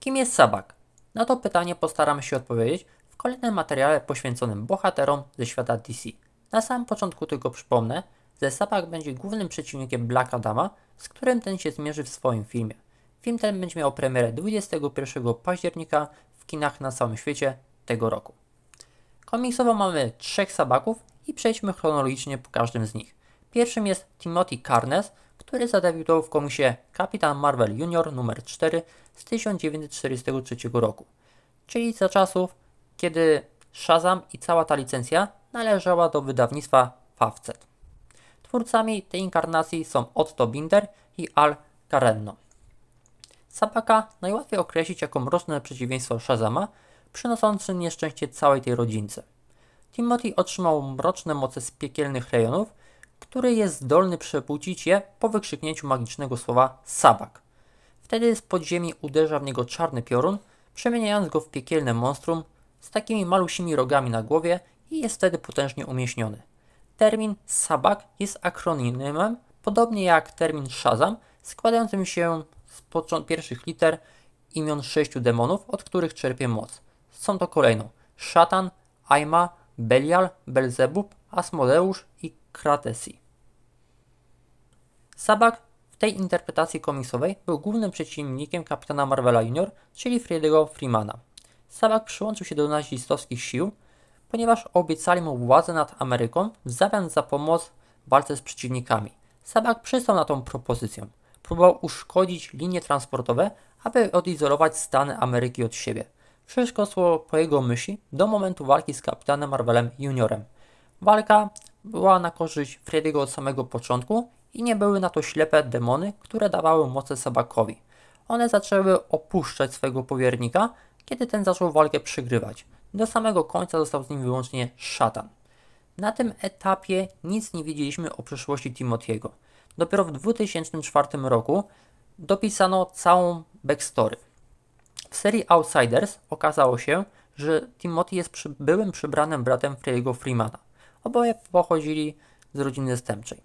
Kim jest Sabak? Na to pytanie postaram się odpowiedzieć w kolejnym materiale poświęconym bohaterom ze świata DC. Na samym początku tylko przypomnę, że Sabak będzie głównym przeciwnikiem Black Adama, z którym ten się zmierzy w swoim filmie. Film ten będzie miał premierę 21 października w kinach na całym świecie tego roku. Komiksowo mamy trzech Sabaków i przejdźmy chronologicznie po każdym z nich. Pierwszym jest Timothy Carnes, który zadebił w komisie Kapitan Marvel Junior numer 4 z 1943 roku, czyli za czasów, kiedy Shazam i cała ta licencja należała do wydawnictwa Fawcet. Twórcami tej inkarnacji są Otto Binder i Al Carenno. Sabaka najłatwiej określić jako mroczne przeciwieństwo Shazama, przynoszące nieszczęście całej tej rodzince. Timothy otrzymał mroczne moce z piekielnych rejonów, który jest zdolny przebudzić je po wykrzyknięciu magicznego słowa sabak. Wtedy z podziemi uderza w niego czarny piorun, przemieniając go w piekielne monstrum z takimi malusimi rogami na głowie i jest wtedy potężnie umieśniony. Termin sabak jest akronimem, podobnie jak termin shazam, składającym się z pierwszych liter imion sześciu demonów, od których czerpie moc. Są to kolejno szatan, Aima, Belial, Belzebub, Asmodeusz i Kratesi. Sabak w tej interpretacji komiksowej był głównym przeciwnikiem kapitana Marvela Jr., czyli Freddy'ego Freemana. Sabak przyłączył się do nazistowskich sił, ponieważ obiecali mu władzę nad Ameryką w zamian za pomoc w walce z przeciwnikami. Sabak przystał na tą propozycję. Próbował uszkodzić linie transportowe, aby odizolować Stany Ameryki od siebie. Wszystko szło po jego myśli do momentu walki z kapitanem Marvelem Juniorem. Walka była na korzyść Frediego od samego początku i nie były na to ślepe demony, które dawały moce Sabakowi. One zaczęły opuszczać swojego powiernika, kiedy ten zaczął walkę przygrywać. Do samego końca został z nim wyłącznie szatan. Na tym etapie nic nie wiedzieliśmy o przyszłości Timotiego. Dopiero w 2004 roku dopisano całą backstory. W serii Outsiders okazało się, że Timothy jest przy, byłym przybranym bratem Freddy'ego Freemana. Oboje pochodzili z rodziny zastępczej.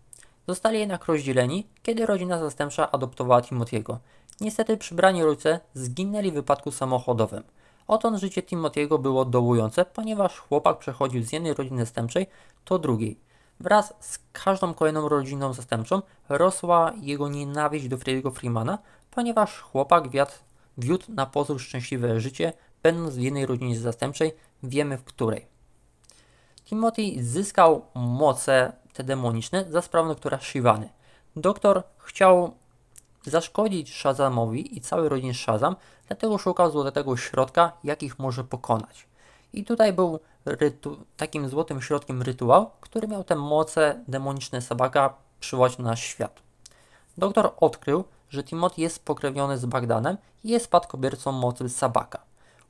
Zostali jednak rozdzieleni, kiedy rodzina zastępcza adoptowała Timotiego. Niestety przybrani rodzice zginęli w wypadku samochodowym. Odtąd życie Timotiego było dołujące, ponieważ chłopak przechodził z jednej rodziny zastępczej do drugiej. Wraz z każdą kolejną rodziną zastępczą rosła jego nienawiść do Freddy'ego Freemana, ponieważ chłopak wiadł, wiódł na pozór szczęśliwe życie, będąc w jednej rodzinie zastępczej, wiemy w której. Timothy zyskał moce te demoniczne za sprawą doktora Shivany. Doktor chciał zaszkodzić Shazamowi i całej rodzinie Shazam, dlatego szukał złotego środka, jak ich może pokonać. I tutaj był takim złotym środkiem rytuał, który miał te moce demoniczne Sabaka przywołać na świat. Doktor odkrył, że Timothy jest pokrewniony z Bagdanem i jest spadkobiercą mocy Sabaka.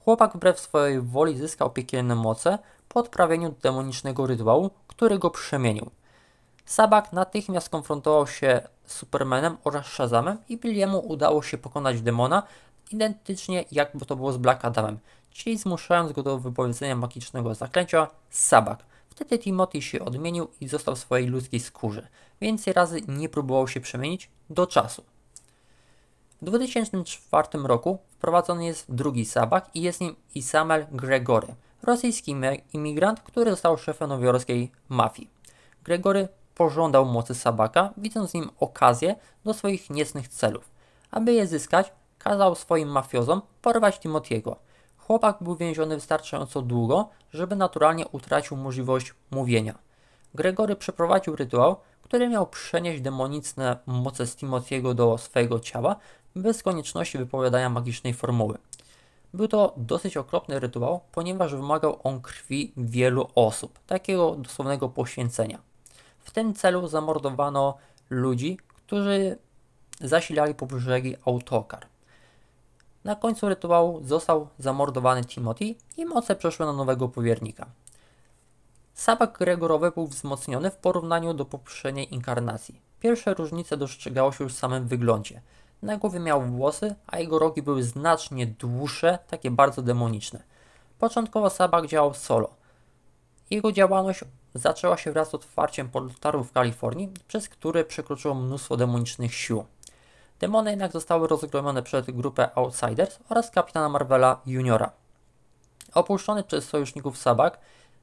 Chłopak wbrew swojej woli zyskał piekielne moce po odprawieniu demonicznego rytuału, który go przemienił. Sabak natychmiast konfrontował się z Supermanem oraz Shazamem i Billiemu udało się pokonać demona, identycznie jakby to było z Black Adamem, czyli zmuszając go do wypowiedzenia magicznego zaklęcia Sabak. Wtedy Timothy się odmienił i został w swojej ludzkiej skórze. Więcej razy nie próbował się przemienić do czasu. W 2004 roku wprowadzony jest drugi sabak i jest nim Isamel Gregory, rosyjski imigrant, który został szefem nowiorskiej mafii. Gregory pożądał mocy sabaka, widząc w nim okazję do swoich niecnych celów. Aby je zyskać, kazał swoim mafiozom porwać Timotiego. Chłopak był więziony wystarczająco długo, żeby naturalnie utracił możliwość mówienia. Gregory przeprowadził rytuał, który miał przenieść demoniczne moce z do swojego ciała bez konieczności wypowiadania magicznej formuły. Był to dosyć okropny rytuał, ponieważ wymagał on krwi wielu osób, takiego dosłownego poświęcenia. W tym celu zamordowano ludzi, którzy zasilali po brzegi autokar. Na końcu rytuału został zamordowany Timothy i moce przeszły na nowego powiernika. Sabak Gregorowy był wzmocniony w porównaniu do poprzedniej inkarnacji. Pierwsze różnice dostrzegało się już w samym wyglądzie. Na głowie miał włosy, a jego rogi były znacznie dłuższe, takie bardzo demoniczne. Początkowo Sabak działał solo. Jego działalność zaczęła się wraz z otwarciem portalu w Kalifornii, przez który przekroczyło mnóstwo demonicznych sił. Demony jednak zostały rozgromione przez grupę Outsiders oraz kapitana Marvela Juniora. Opuszczony przez sojuszników Sabak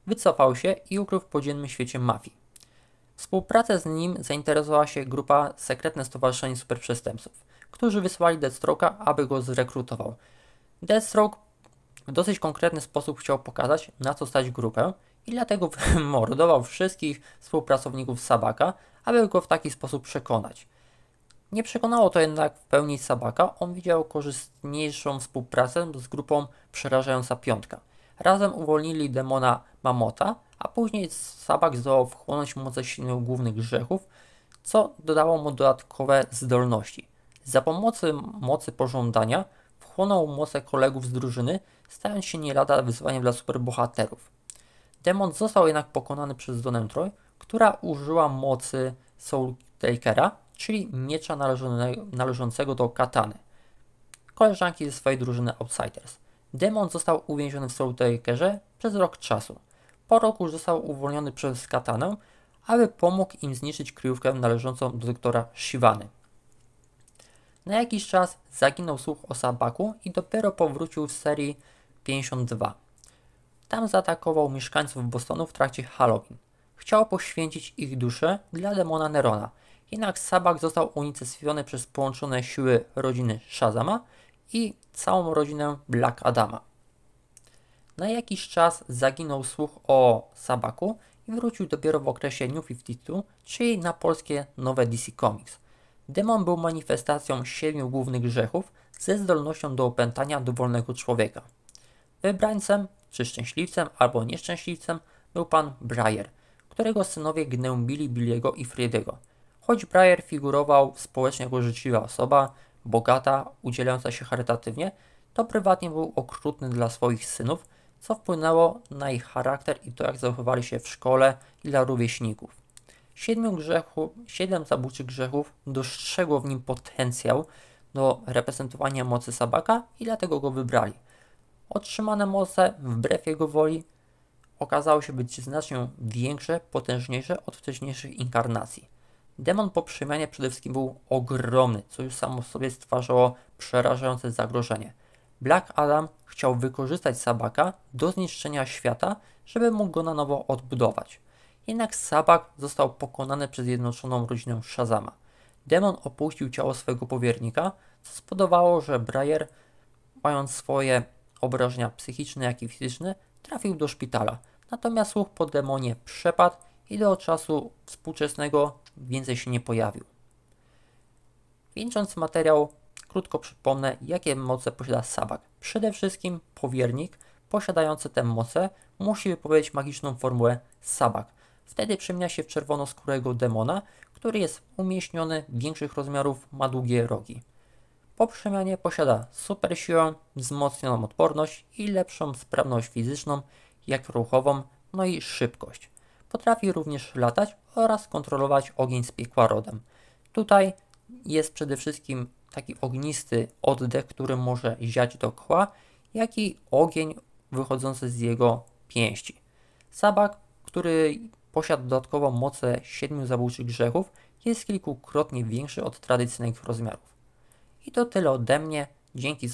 wycofał się i ukrył w podziemnym świecie mafii. Współpracę z nim zainteresowała się grupa Sekretne Stowarzyszenie Superprzestępców, którzy wysłali Deathstroke'a, aby go zrekrutował. Deathstroke w dosyć konkretny sposób chciał pokazać, na co stać grupę i dlatego mordował wszystkich współpracowników Sabaka, aby go w taki sposób przekonać. Nie przekonało to jednak w pełni Sabaka, on widział korzystniejszą współpracę z grupą Przerażająca Piątka. Razem uwolnili demona mamota, a później Sabak zdołał wchłonąć moce silnych głównych grzechów, co dodało mu dodatkowe zdolności. Za pomocą mocy pożądania wchłonął mocę kolegów z drużyny, stając się nie lada wyzwaniem dla superbohaterów. Demon został jednak pokonany przez Donę Troy, która użyła mocy Soul Takera, czyli miecza należącego do katany, koleżanki ze swojej drużyny Outsiders. Demon został uwięziony w Soul Takerze przez rok czasu. Po roku został uwolniony przez Katanę, aby pomógł im zniszczyć kryjówkę należącą do doktora Shivany. Na jakiś czas zaginął słuch o Sabaku i dopiero powrócił w serii 52. Tam zaatakował mieszkańców Bostonu w trakcie Halloween. Chciał poświęcić ich duszę dla demona Nerona, jednak Sabak został unicestwiony przez połączone siły rodziny Shazama i całą rodzinę Black Adama. Na jakiś czas zaginął słuch o Sabaku i wrócił dopiero w okresie New 52, czyli na polskie nowe DC Comics. Demon był manifestacją siedmiu głównych grzechów ze zdolnością do opętania dowolnego człowieka. Wybrańcem, czy szczęśliwcem, albo nieszczęśliwcem był pan Breyer, którego synowie gnębili Billiego i Friedego. Choć Breyer figurował społecznie jako życzliwa osoba, bogata, udzielająca się charytatywnie, to prywatnie był okrutny dla swoich synów, co wpłynęło na ich charakter i to, jak zachowali się w szkole i dla rówieśników. Siedmiu grzechów, siedem zabójczych grzechów dostrzegło w nim potencjał do reprezentowania mocy Sabaka i dlatego go wybrali. Otrzymane moce, wbrew jego woli, okazały się być znacznie większe, potężniejsze od wcześniejszych inkarnacji. Demon po przemianie przede wszystkim był ogromny, co już samo w sobie stwarzało przerażające zagrożenie – Black Adam chciał wykorzystać Sabaka do zniszczenia świata, żeby mógł go na nowo odbudować. Jednak Sabak został pokonany przez Zjednoczoną Rodzinę Shazama. Demon opuścił ciało swojego powiernika, co spowodowało, że Breyer, mając swoje obrażenia psychiczne, jak i fizyczne, trafił do szpitala. Natomiast słuch po demonie przepadł i do czasu współczesnego więcej się nie pojawił. Wieńcząc materiał krótko przypomnę, jakie moce posiada Sabak. Przede wszystkim powiernik posiadający tę moce musi wypowiedzieć magiczną formułę Sabak. Wtedy przemienia się w czerwonoskórego demona, który jest umieśniony, większych rozmiarów, ma długie rogi. Po przemianie posiada super siłę, wzmocnioną odporność i lepszą sprawność fizyczną, jak ruchową, no i szybkość. Potrafi również latać oraz kontrolować ogień z piekła rodem. Tutaj jest przede wszystkim taki ognisty oddech, który może ziać dookoła, jak i ogień wychodzący z jego pięści. Sabak, który posiada dodatkowo moce siedmiu zabójczych grzechów, jest kilkukrotnie większy od tradycyjnych rozmiarów. I to tyle ode mnie. Dzięki za